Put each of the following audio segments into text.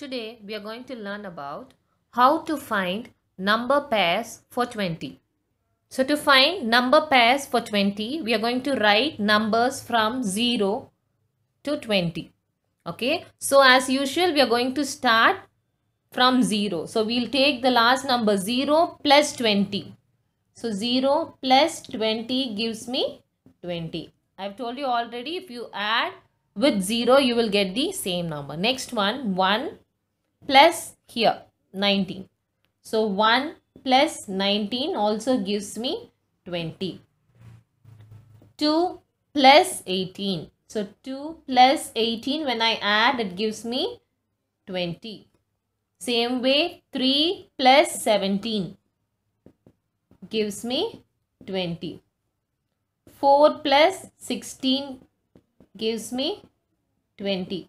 Today we are going to learn about how to find number pairs for 20. So to find number pairs for 20, we are going to write numbers from 0 to 20. Okay. So as usual, we are going to start from 0. So we'll take the last number 0 plus 20. So 0 plus 20 gives me 20. I've told you already if you add with 0 you will get the same number. Next one 1 plus here 19. So 1 plus 19 also gives me 20. 2 plus 18. So 2 plus 18 when I add it gives me 20. Same way 3 plus 17 gives me 20. 4 plus 16 gives me 20.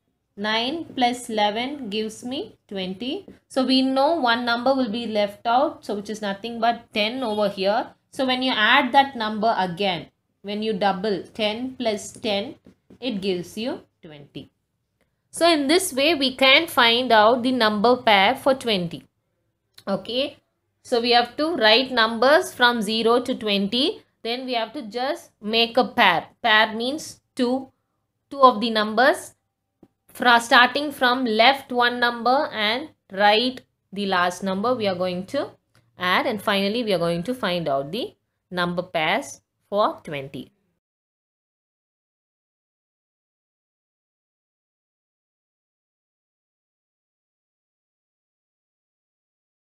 9 plus 11 gives me 20. So we know one number will be left out. So which is nothing but 10 over here. So when you add that number again, when you double 10 plus 10, it gives you 20. So in this way, we can find out the number pair for 20. Okay. So we have to write numbers from 0 to 20. Then we have to just make a pair. Pair means 2. 2 of the numbers starting from left one number and right the last number we are going to add and finally we are going to find out the number pairs for 20.